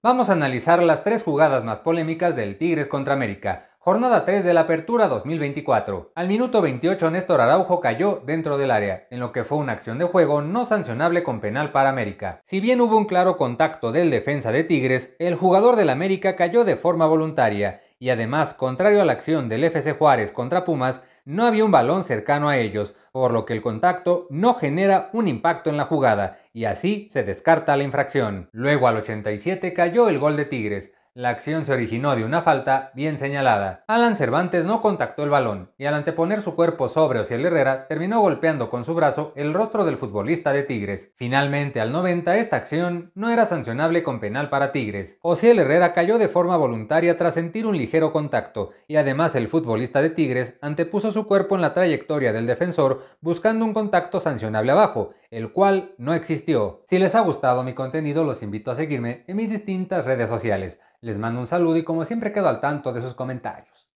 Vamos a analizar las tres jugadas más polémicas del Tigres contra América. Jornada 3 de la Apertura 2024. Al minuto 28 Néstor Araujo cayó dentro del área, en lo que fue una acción de juego no sancionable con penal para América. Si bien hubo un claro contacto del defensa de Tigres, el jugador del América cayó de forma voluntaria y además, contrario a la acción del FC Juárez contra Pumas, no había un balón cercano a ellos, por lo que el contacto no genera un impacto en la jugada y así se descarta la infracción. Luego al 87 cayó el gol de Tigres, la acción se originó de una falta bien señalada. Alan Cervantes no contactó el balón y al anteponer su cuerpo sobre Ociel Herrera terminó golpeando con su brazo el rostro del futbolista de Tigres. Finalmente, al 90, esta acción no era sancionable con penal para Tigres. Ociel Herrera cayó de forma voluntaria tras sentir un ligero contacto y además el futbolista de Tigres antepuso su cuerpo en la trayectoria del defensor buscando un contacto sancionable abajo, el cual no existió. Si les ha gustado mi contenido, los invito a seguirme en mis distintas redes sociales. Les mando un saludo y como siempre quedo al tanto de sus comentarios.